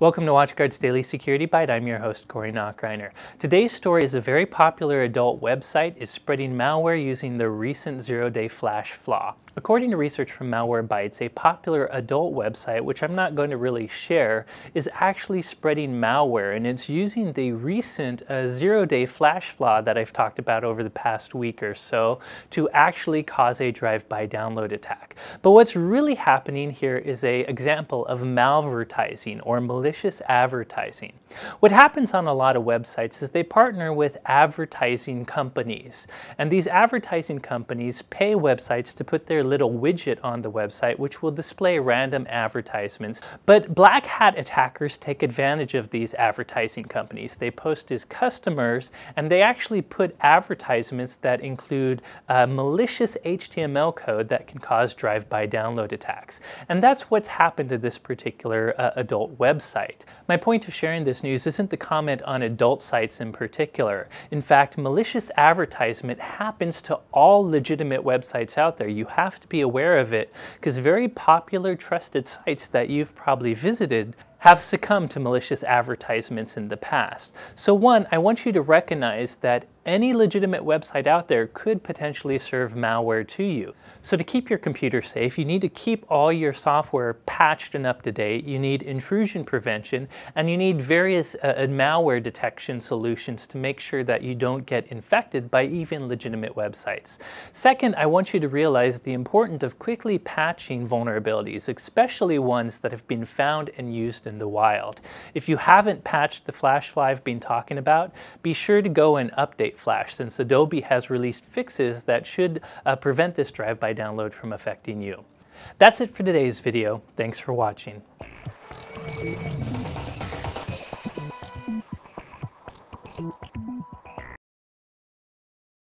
Welcome to WatchGuard's Daily Security Bite. I'm your host, Corey Knockreiner. Today's story is a very popular adult website is spreading malware using the recent zero-day flash flaw. According to research from Malwarebytes, a popular adult website, which I'm not going to really share, is actually spreading malware, and it's using the recent uh, zero-day flash flaw that I've talked about over the past week or so to actually cause a drive-by download attack. But what's really happening here is a example of malvertising or malicious malicious advertising. What happens on a lot of websites is they partner with advertising companies, and these advertising companies pay websites to put their little widget on the website, which will display random advertisements. But black hat attackers take advantage of these advertising companies. They post as customers, and they actually put advertisements that include malicious HTML code that can cause drive-by download attacks. And that's what's happened to this particular uh, adult website site. My point of sharing this news isn't to comment on adult sites in particular. In fact, malicious advertisement happens to all legitimate websites out there. You have to be aware of it because very popular trusted sites that you've probably visited have succumbed to malicious advertisements in the past. So one, I want you to recognize that any legitimate website out there could potentially serve malware to you. So to keep your computer safe, you need to keep all your software patched and up to date. You need intrusion prevention, and you need various uh, malware detection solutions to make sure that you don't get infected by even legitimate websites. Second, I want you to realize the importance of quickly patching vulnerabilities, especially ones that have been found and used in the wild. If you haven't patched the Flash fly I've been talking about, be sure to go and update Flash since Adobe has released fixes that should uh, prevent this drive-by download from affecting you. That's it for today's video. Thanks for watching. Thank you.